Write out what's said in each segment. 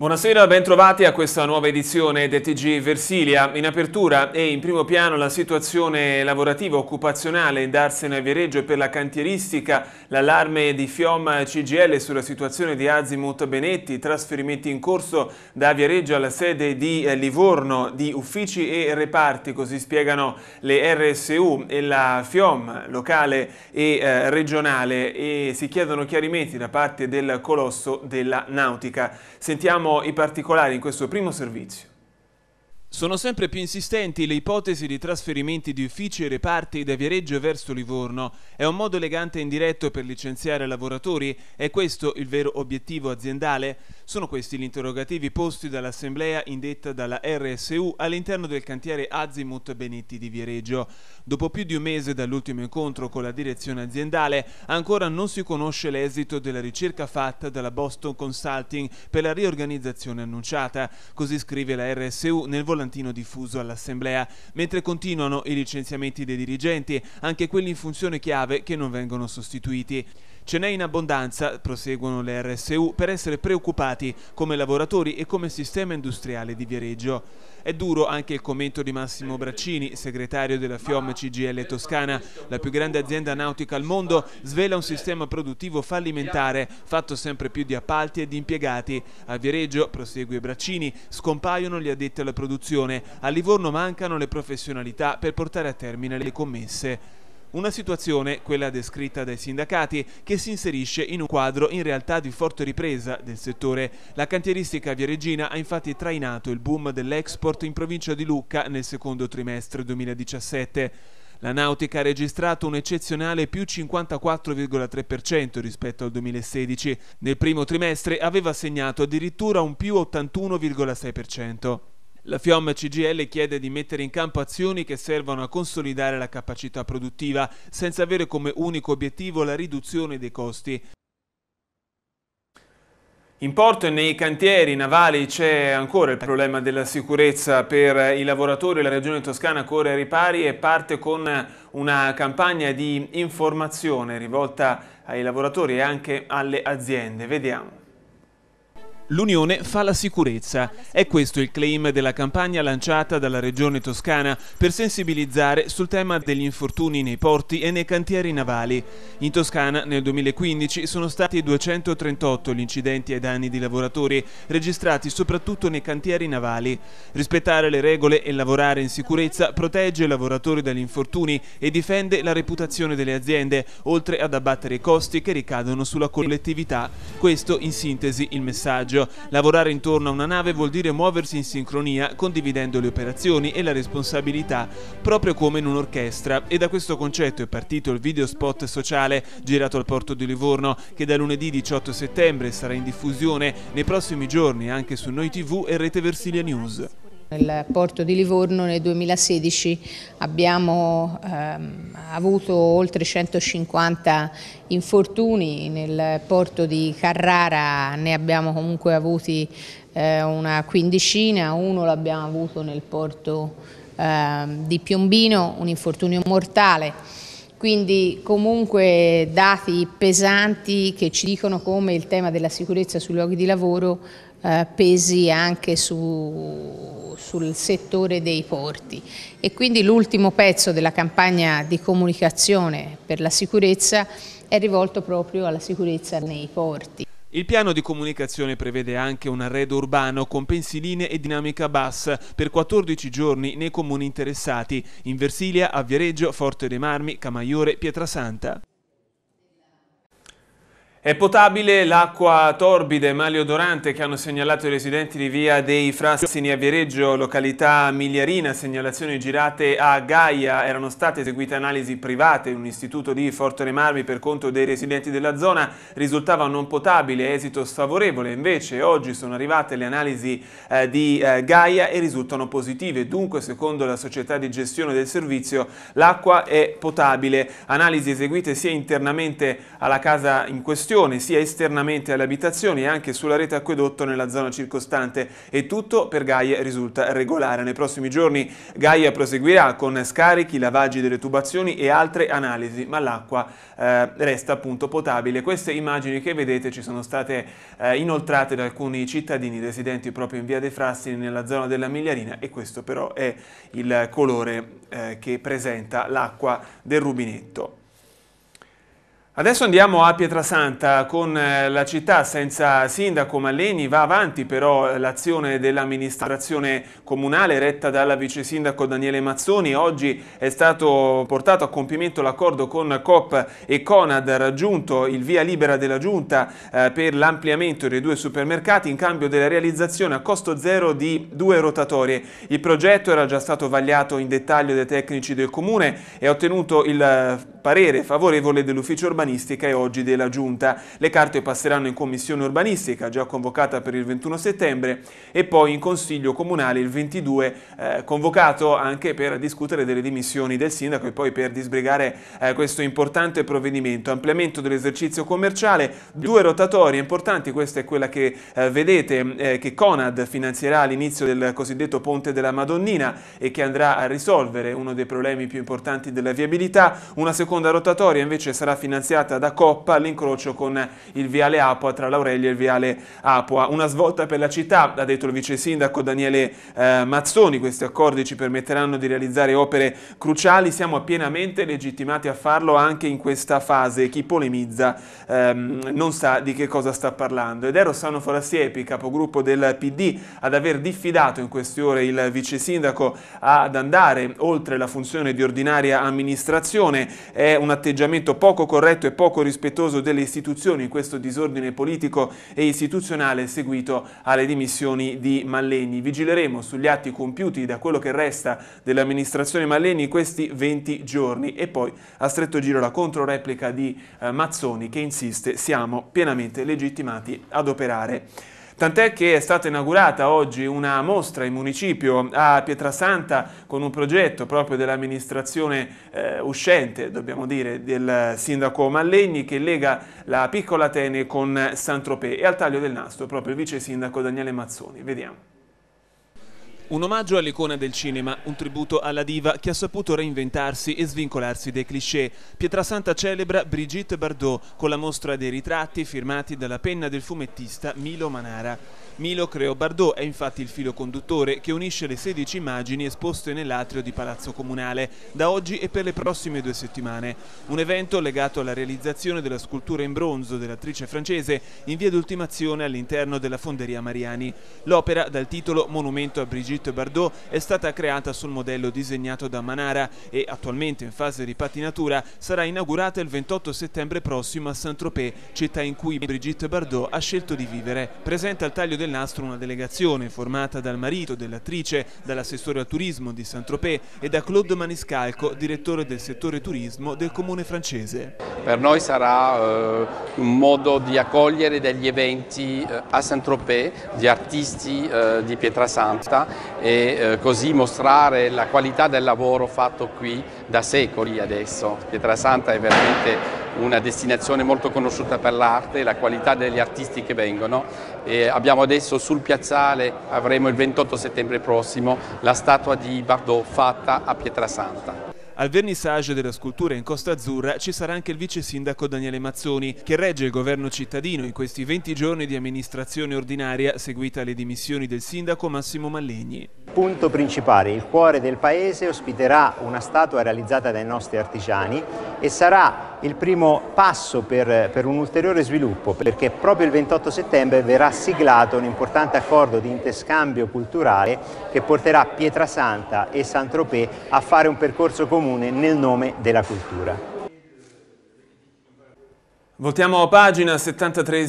Buonasera, bentrovati a questa nuova edizione del TG Versilia. In apertura e in primo piano la situazione lavorativa occupazionale in Darsena e Viareggio e per la cantieristica, l'allarme di Fiom CGL sulla situazione di Azimut Benetti, trasferimenti in corso da Viareggio alla sede di Livorno di uffici e reparti, così spiegano le RSU e la Fiom locale e eh, regionale e si chiedono chiarimenti da parte del colosso della nautica. Sentiamo Sentiamo i particolari in questo primo servizio. Sono sempre più insistenti le ipotesi di trasferimenti di uffici e reparti da Viareggio verso Livorno. È un modo elegante e indiretto per licenziare lavoratori? È questo il vero obiettivo aziendale? Sono questi gli interrogativi posti dall'assemblea indetta dalla RSU all'interno del cantiere Azimut Benetti di Viareggio. Dopo più di un mese dall'ultimo incontro con la direzione aziendale, ancora non si conosce l'esito della ricerca fatta dalla Boston Consulting per la riorganizzazione annunciata, così scrive la RSU nel volantino diffuso all'assemblea, mentre continuano i licenziamenti dei dirigenti, anche quelli in funzione chiave che non vengono sostituiti. Ce n'è in abbondanza, proseguono le RSU, per essere preoccupati come lavoratori e come sistema industriale di Viareggio. È duro anche il commento di Massimo Braccini, segretario della FIOM CGL Toscana, la più grande azienda nautica al mondo, svela un sistema produttivo fallimentare, fatto sempre più di appalti e di impiegati. A Viareggio, prosegue Braccini, scompaiono gli addetti alla produzione, a Livorno mancano le professionalità per portare a termine le commesse. Una situazione, quella descritta dai sindacati, che si inserisce in un quadro in realtà di forte ripresa del settore. La cantieristica viareggina ha infatti trainato il boom dell'export in provincia di Lucca nel secondo trimestre 2017. La nautica ha registrato un eccezionale più 54,3% rispetto al 2016. Nel primo trimestre aveva segnato addirittura un più 81,6%. La FIOM CGL chiede di mettere in campo azioni che servano a consolidare la capacità produttiva, senza avere come unico obiettivo la riduzione dei costi. In porto e nei cantieri navali c'è ancora il problema della sicurezza per i lavoratori. La Regione Toscana corre ai ripari e parte con una campagna di informazione rivolta ai lavoratori e anche alle aziende. Vediamo. L'Unione fa la sicurezza. È questo il claim della campagna lanciata dalla Regione Toscana per sensibilizzare sul tema degli infortuni nei porti e nei cantieri navali. In Toscana nel 2015 sono stati 238 gli incidenti ai danni di lavoratori, registrati soprattutto nei cantieri navali. Rispettare le regole e lavorare in sicurezza protegge i lavoratori dagli infortuni e difende la reputazione delle aziende, oltre ad abbattere i costi che ricadono sulla collettività. Questo in sintesi il messaggio giro. Lavorare intorno a una nave vuol dire muoversi in sincronia, condividendo le operazioni e la responsabilità, proprio come in un'orchestra. E da questo concetto è partito il video spot sociale girato al porto di Livorno, che da lunedì 18 settembre sarà in diffusione nei prossimi giorni anche su Noi TV e Rete Versilia News. Nel porto di Livorno nel 2016 abbiamo ehm, avuto oltre 150 infortuni, nel porto di Carrara ne abbiamo comunque avuti eh, una quindicina, uno l'abbiamo avuto nel porto ehm, di Piombino, un infortunio mortale quindi comunque dati pesanti che ci dicono come il tema della sicurezza sui luoghi di lavoro eh, pesi anche su, sul settore dei porti e quindi l'ultimo pezzo della campagna di comunicazione per la sicurezza è rivolto proprio alla sicurezza nei porti. Il piano di comunicazione prevede anche un arredo urbano con pensiline e dinamica bassa per 14 giorni nei comuni interessati in Versilia, a Forte dei Marmi, Camaiore, Pietrasanta. È potabile l'acqua torbida e maleodorante che hanno segnalato i residenti di via dei Frassini a Viareggio, località Migliarina, segnalazioni girate a Gaia. Erano state eseguite analisi private in un istituto di Forte Remarmi per conto dei residenti della zona, risultava non potabile, esito sfavorevole. Invece oggi sono arrivate le analisi eh, di eh, Gaia e risultano positive. Dunque, secondo la società di gestione del servizio, l'acqua è potabile. Analisi eseguite sia internamente alla casa in questione questione sia esternamente alle abitazioni e anche sulla rete acquedotto nella zona circostante e tutto per Gaia risulta regolare. Nei prossimi giorni Gaia proseguirà con scarichi, lavaggi delle tubazioni e altre analisi, ma l'acqua eh, resta appunto potabile. Queste immagini che vedete ci sono state eh, inoltrate da alcuni cittadini residenti proprio in via dei Frassini nella zona della Migliarina e questo però è il colore eh, che presenta l'acqua del rubinetto. Adesso andiamo a Pietrasanta con eh, la città senza sindaco Malleni, va avanti però eh, l'azione dell'amministrazione comunale retta dalla vice sindaco Daniele Mazzoni. Oggi è stato portato a compimento l'accordo con COP e Conad raggiunto il via libera della giunta eh, per l'ampliamento dei due supermercati in cambio della realizzazione a costo zero di due rotatorie. Il progetto era già stato vagliato in dettaglio dai tecnici del comune e ha ottenuto il parere favorevole dell'ufficio urbanistico urbanistica e oggi della Giunta. Le carte passeranno in commissione urbanistica, già convocata per il 21 settembre, e poi in consiglio comunale il 22, eh, convocato anche per discutere delle dimissioni del sindaco e poi per disbrigare eh, questo importante provvedimento. Ampliamento dell'esercizio commerciale, due rotatorie importanti, questa è quella che eh, vedete eh, che Conad finanzierà all'inizio del cosiddetto Ponte della Madonnina e che andrà a risolvere uno dei problemi più importanti della viabilità. Una seconda rotatoria invece sarà finanziata iniziata da Coppa all'incrocio con il viale Apua tra l'Aurelia e il viale Apua. Una svolta per la città, ha detto il vice sindaco Daniele eh, Mazzoni, questi accordi ci permetteranno di realizzare opere cruciali, siamo pienamente legittimati a farlo anche in questa fase, chi polemizza ehm, non sa di che cosa sta parlando. Ed è Rossano Forasiepi, capogruppo del PD, ad aver diffidato in queste ore il vice sindaco ad andare oltre la funzione di ordinaria amministrazione, è un atteggiamento poco corretto scorretto e poco rispettoso delle istituzioni, in questo disordine politico e istituzionale seguito alle dimissioni di Mallegni. Vigileremo sugli atti compiuti da quello che resta dell'amministrazione Mallegni questi 20 giorni e poi a stretto giro la controreplica di eh, Mazzoni che insiste siamo pienamente legittimati ad operare. Tant'è che è stata inaugurata oggi una mostra in municipio a Pietrasanta con un progetto proprio dell'amministrazione eh, uscente, dobbiamo dire, del sindaco Mallegni che lega la piccola Atene con Saint-Tropez e al taglio del nastro proprio il vice sindaco Daniele Mazzoni. Vediamo. Un omaggio all'icona del cinema, un tributo alla diva che ha saputo reinventarsi e svincolarsi dai cliché. Pietrasanta celebra Brigitte Bardot con la mostra dei ritratti firmati dalla penna del fumettista Milo Manara. Milo Creo Bardot è infatti il filo conduttore che unisce le 16 immagini esposte nell'atrio di Palazzo Comunale, da oggi e per le prossime due settimane. Un evento legato alla realizzazione della scultura in bronzo dell'attrice francese in via d'ultimazione all'interno della Fonderia Mariani. L'opera, dal titolo Monumento a Brigitte Brigitte Bardot è stata creata sul modello disegnato da Manara e attualmente in fase di patinatura sarà inaugurata il 28 settembre prossimo a Saint-Tropez, città in cui Brigitte Bardot ha scelto di vivere. Presenta al taglio del nastro una delegazione formata dal marito dell'attrice, dall'assessore al turismo di Saint-Tropez e da Claude Maniscalco, direttore del settore turismo del comune francese. Per noi sarà eh, un modo di accogliere degli eventi eh, a Saint-Tropez di artisti eh, di Pietrasanta e eh, così mostrare la qualità del lavoro fatto qui da secoli adesso. Pietrasanta è veramente una destinazione molto conosciuta per l'arte, la qualità degli artisti che vengono e abbiamo adesso sul piazzale, avremo il 28 settembre prossimo, la statua di Bardot fatta a Pietrasanta. Al vernissage della scultura in Costa Azzurra ci sarà anche il vice sindaco Daniele Mazzoni, che regge il governo cittadino in questi 20 giorni di amministrazione ordinaria seguita alle dimissioni del sindaco Massimo Mallegni. Punto principale, il cuore del paese ospiterà una statua realizzata dai nostri artigiani e sarà il primo passo per, per un ulteriore sviluppo, perché proprio il 28 settembre verrà siglato un importante accordo di interscambio culturale che porterà Pietrasanta e Saint-Tropez a fare un percorso comune comune nel nome della cultura. Voltiamo pagina, 73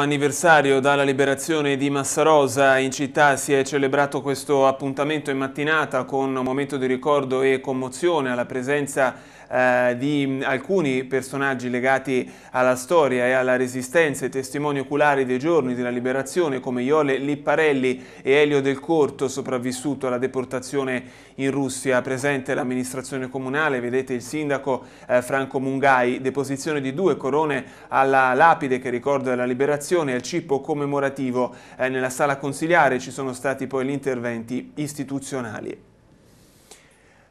anniversario dalla liberazione di Massarosa, in città si è celebrato questo appuntamento in mattinata con un momento di ricordo e commozione alla presenza eh, di alcuni personaggi legati alla storia e alla resistenza e testimoni oculari dei giorni della liberazione come Iole Lipparelli e Elio Del Corto sopravvissuto alla deportazione in Russia, presente l'amministrazione comunale, vedete il sindaco eh, Franco Mungai, deposizione di due corone alla lapide che ricorda la liberazione e al cippo commemorativo eh, nella sala consiliare ci sono stati poi gli interventi istituzionali.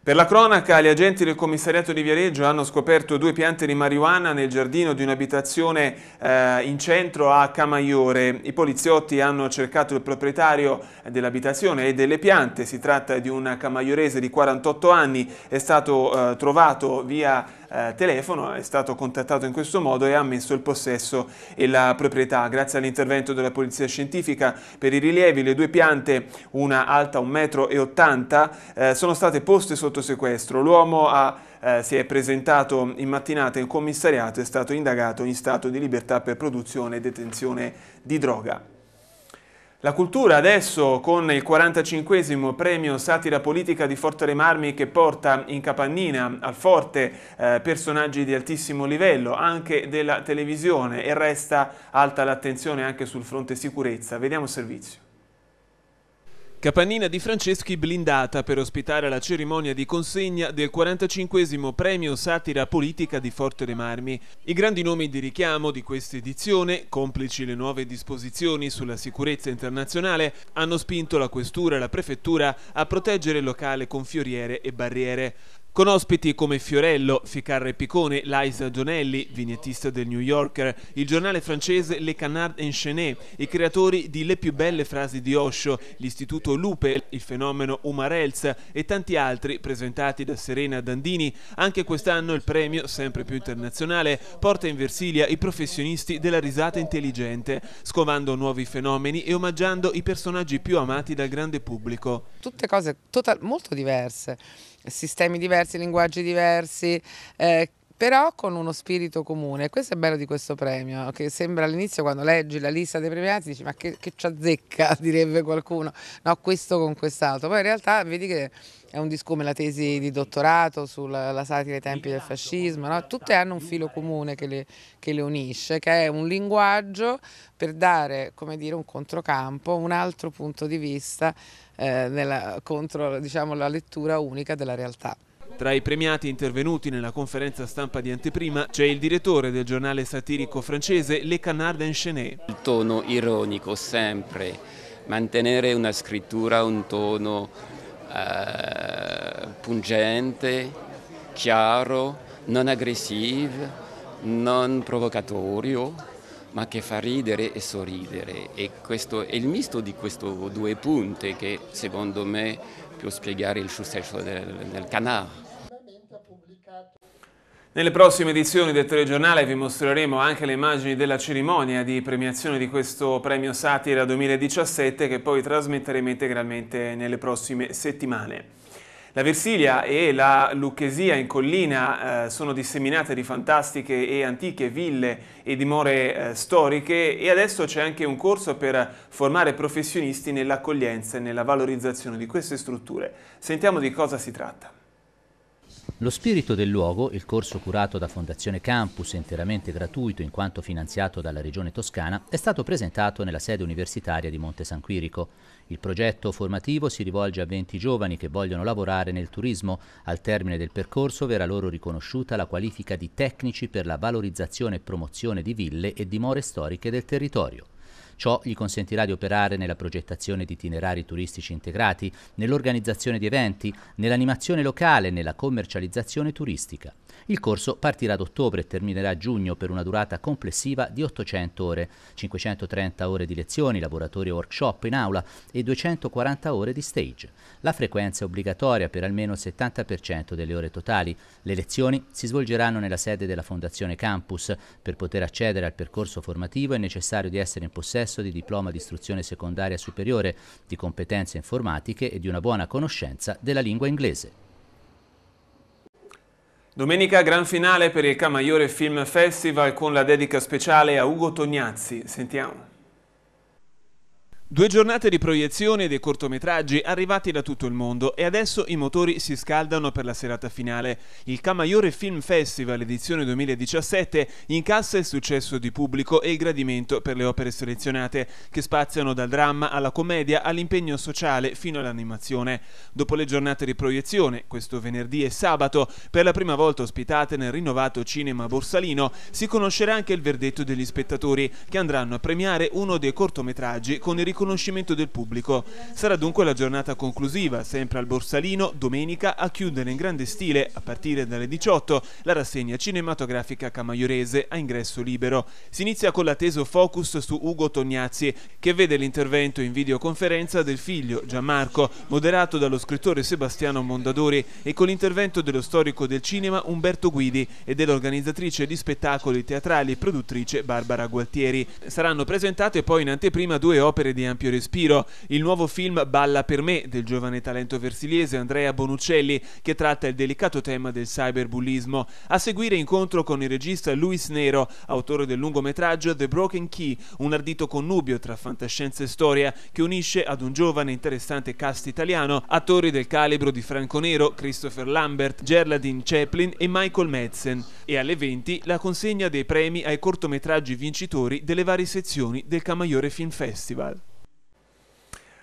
Per la cronaca, gli agenti del commissariato di Viareggio hanno scoperto due piante di marijuana nel giardino di un'abitazione eh, in centro a Camaiore. I poliziotti hanno cercato il proprietario dell'abitazione e delle piante. Si tratta di un camaiorese di 48 anni, è stato eh, trovato via eh, telefono, è stato contattato in questo modo e ha ammesso il possesso e la proprietà. Grazie all'intervento della polizia scientifica per i rilievi, le due piante, una alta 1,80 m, eh, sono state poste sotto sequestro. L'uomo eh, si è presentato in mattinata in commissariato e è stato indagato in stato di libertà per produzione e detenzione di droga. La cultura adesso con il 45 premio Satira Politica di Forte Le Marmi che porta in capannina al forte eh, personaggi di altissimo livello anche della televisione e resta alta l'attenzione anche sul fronte sicurezza. Vediamo il servizio. Capannina di Franceschi blindata per ospitare la cerimonia di consegna del 45 premio Satira Politica di Forte dei Marmi. I grandi nomi di richiamo di questa edizione, complici le nuove disposizioni sulla sicurezza internazionale, hanno spinto la Questura e la Prefettura a proteggere il locale con fioriere e barriere con ospiti come Fiorello, Ficarre Piccone, Liza Donelli, vignettista del New Yorker, il giornale francese Le Canard Enchaîné, i creatori di Le più belle frasi di Osho, l'Istituto Lupe, il fenomeno Umarelz e tanti altri presentati da Serena Dandini. Anche quest'anno il premio, sempre più internazionale, porta in Versilia i professionisti della risata intelligente, scovando nuovi fenomeni e omaggiando i personaggi più amati dal grande pubblico. Tutte cose molto diverse sistemi diversi, linguaggi diversi. Eh, però con uno spirito comune. Questo è bello di questo premio, che sembra all'inizio quando leggi la lista dei premiati dici ma che, che ci azzecca, direbbe qualcuno, no questo con quest'altro, poi in realtà vedi che è un disco come la tesi di dottorato sulla satira ai tempi del fascismo, no? tutte hanno un filo comune che le, che le, unisce, che è un linguaggio per dare dire, un controcampo, un altro punto di vista eh, nella, contro diciamo, la lettura unica della realtà. Tra i premiati intervenuti nella conferenza stampa di anteprima c'è il direttore del giornale satirico francese Le Canard Enchaîné. Il tono ironico sempre, mantenere una scrittura, un tono eh, pungente, chiaro, non aggressivo, non provocatorio, ma che fa ridere e sorridere. E questo è il misto di questi due punti che secondo me può spiegare il successo del, del canale. Nelle prossime edizioni del telegiornale vi mostreremo anche le immagini della cerimonia di premiazione di questo premio Satira 2017 che poi trasmetteremo integralmente nelle prossime settimane. La Versilia e la Lucchesia in collina eh, sono disseminate di fantastiche e antiche ville e dimore eh, storiche e adesso c'è anche un corso per formare professionisti nell'accoglienza e nella valorizzazione di queste strutture. Sentiamo di cosa si tratta. Lo spirito del luogo, il corso curato da Fondazione Campus interamente gratuito in quanto finanziato dalla Regione Toscana, è stato presentato nella sede universitaria di Monte San Quirico. Il progetto formativo si rivolge a 20 giovani che vogliono lavorare nel turismo. Al termine del percorso verrà loro riconosciuta la qualifica di tecnici per la valorizzazione e promozione di ville e dimore storiche del territorio. Ciò gli consentirà di operare nella progettazione di itinerari turistici integrati, nell'organizzazione di eventi, nell'animazione locale e nella commercializzazione turistica. Il corso partirà ad ottobre e terminerà a giugno per una durata complessiva di 800 ore, 530 ore di lezioni, laboratori e workshop in aula e 240 ore di stage. La frequenza è obbligatoria per almeno il 70% delle ore totali. Le lezioni si svolgeranno nella sede della Fondazione Campus. Per poter accedere al percorso formativo è necessario di essere in possesso di diploma di istruzione secondaria superiore, di competenze informatiche e di una buona conoscenza della lingua inglese. Domenica gran finale per il Camaiore Film Festival con la dedica speciale a Ugo Tognazzi. Sentiamo. Due giornate di proiezione dei cortometraggi arrivati da tutto il mondo e adesso i motori si scaldano per la serata finale. Il Camaiore Film Festival edizione 2017 incassa il successo di pubblico e il gradimento per le opere selezionate, che spaziano dal dramma alla commedia all'impegno sociale fino all'animazione. Dopo le giornate di proiezione, questo venerdì e sabato, per la prima volta ospitate nel rinnovato cinema borsalino, si conoscerà anche il verdetto degli spettatori, che andranno a premiare uno dei cortometraggi con il riconoscimenti conoscimento del pubblico. Sarà dunque la giornata conclusiva, sempre al Borsalino, domenica a chiudere in grande stile, a partire dalle 18, la rassegna cinematografica camaiorese a ingresso libero. Si inizia con l'atteso focus su Ugo Tognazzi, che vede l'intervento in videoconferenza del figlio Gianmarco, moderato dallo scrittore Sebastiano Mondadori e con l'intervento dello storico del cinema Umberto Guidi e dell'organizzatrice di spettacoli teatrali e produttrice Barbara Gualtieri. Saranno presentate poi in anteprima due opere di ampio respiro, il nuovo film Balla per me del giovane talento versiliese Andrea Bonuccelli che tratta il delicato tema del cyberbullismo. A seguire incontro con il regista Luis Nero, autore del lungometraggio The Broken Key, un ardito connubio tra fantascienza e storia che unisce ad un giovane interessante cast italiano attori del calibro di Franco Nero, Christopher Lambert, Geraldine Chaplin e Michael Madsen. E alle 20 la consegna dei premi ai cortometraggi vincitori delle varie sezioni del Camaiore Film Festival.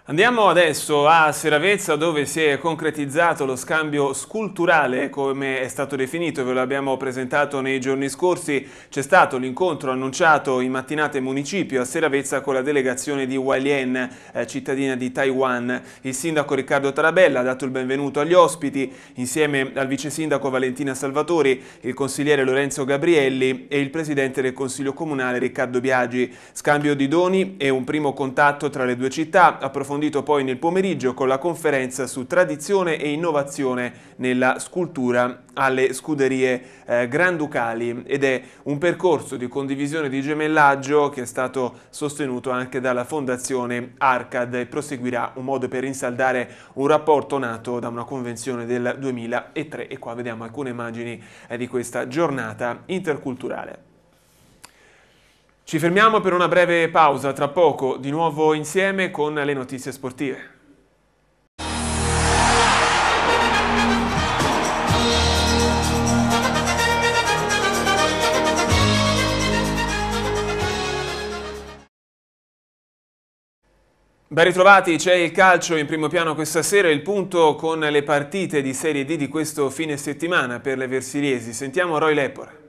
Andiamo adesso a Seravezza dove si è concretizzato lo scambio sculturale come è stato definito, ve lo abbiamo presentato nei giorni scorsi, c'è stato l'incontro annunciato in mattinata in municipio a Seravezza con la delegazione di Hualien, eh, cittadina di Taiwan. Il sindaco Riccardo Tarabella ha dato il benvenuto agli ospiti insieme al vice sindaco Valentina Salvatori, il consigliere Lorenzo Gabrielli e il presidente del consiglio comunale Riccardo Biagi. Scambio di doni e un primo contatto tra le due città, approfondimento approfondito poi nel pomeriggio con la conferenza su tradizione e innovazione nella scultura alle scuderie eh, granducali ed è un percorso di condivisione di gemellaggio che è stato sostenuto anche dalla fondazione Arcad e proseguirà un modo per insaldare un rapporto nato da una convenzione del 2003 e qua vediamo alcune immagini eh, di questa giornata interculturale. Ci fermiamo per una breve pausa, tra poco di nuovo insieme con le notizie sportive. Ben ritrovati, c'è il calcio in primo piano questa sera, il punto con le partite di Serie D di questo fine settimana per le Versiliesi. Sentiamo Roy Lepore.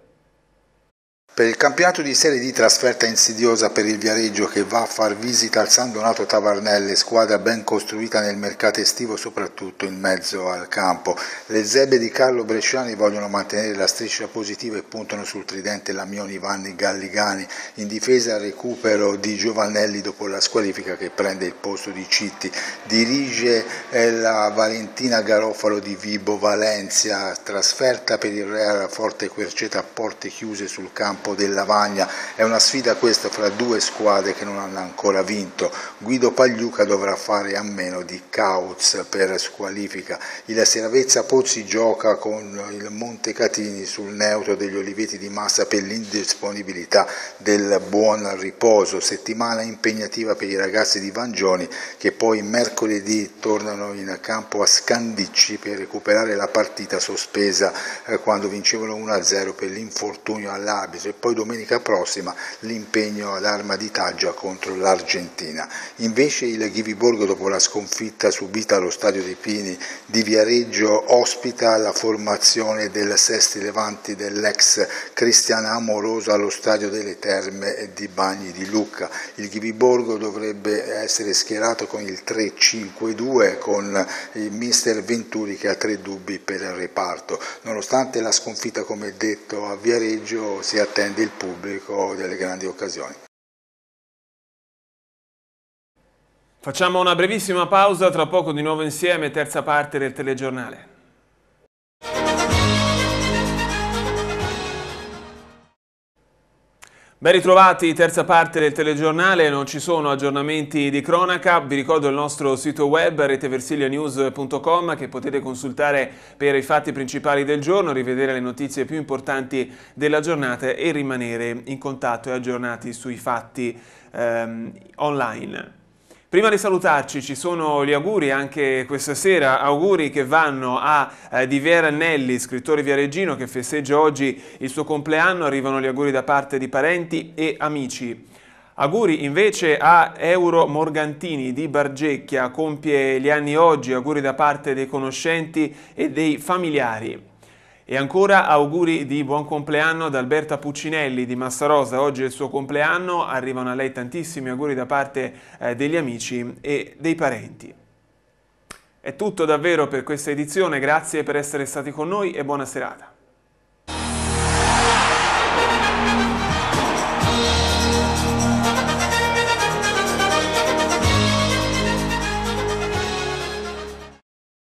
Per il campionato di Serie D trasferta insidiosa per il Viareggio che va a far visita al San Donato Tavarnelle, squadra ben costruita nel mercato estivo soprattutto in mezzo al campo. Le zebbe di Carlo Bresciani vogliono mantenere la striscia positiva e puntano sul tridente Lamioni, Vanni, Galligani. In difesa al recupero di Giovannelli dopo la squalifica che prende il posto di Citti. Dirige eh, la Valentina Garofalo di Vibo Valencia, trasferta per il Real Forte Querceta a porte chiuse sul campo campo del Lavagna, è una sfida questa fra due squadre che non hanno ancora vinto, Guido Pagliuca dovrà fare a meno di Cauz per squalifica, il Seravezza Pozzi gioca con il Montecatini sul neutro degli Oliveti di Massa per l'indisponibilità del buon riposo, settimana impegnativa per i ragazzi di Vangioni che poi mercoledì tornano in campo a Scandicci per recuperare la partita sospesa eh, quando vincevano 1-0 per l'infortunio all'arbitro e poi domenica prossima l'impegno all'arma di Taggia contro l'Argentina. Invece il Ghiviborgo dopo la sconfitta subita allo stadio dei Pini di Viareggio ospita la formazione del Sesti Levanti dell'ex Cristiana Amorosa allo stadio delle Terme di Bagni di Lucca. Il Ghiviborgo dovrebbe essere schierato con il 3-5-2 con il mister Venturi che ha tre dubbi per il reparto. Nonostante la sconfitta come detto a Viareggio si attende attende il pubblico delle grandi occasioni. Facciamo una brevissima pausa, tra poco di nuovo insieme, terza parte del telegiornale. Ben ritrovati, terza parte del telegiornale, non ci sono aggiornamenti di cronaca, vi ricordo il nostro sito web reteversilianews.com che potete consultare per i fatti principali del giorno, rivedere le notizie più importanti della giornata e rimanere in contatto e aggiornati sui fatti ehm, online. Prima di salutarci ci sono gli auguri anche questa sera, auguri che vanno a eh, Di Vera Nelli, scrittore viareggino che festeggia oggi il suo compleanno, arrivano gli auguri da parte di parenti e amici. Auguri invece a Euro Morgantini di Bargecchia, compie gli anni oggi, auguri da parte dei conoscenti e dei familiari. E ancora auguri di buon compleanno ad Alberta Puccinelli di Massa Rosa. oggi è il suo compleanno, arrivano a lei tantissimi auguri da parte eh, degli amici e dei parenti. È tutto davvero per questa edizione, grazie per essere stati con noi e buona serata.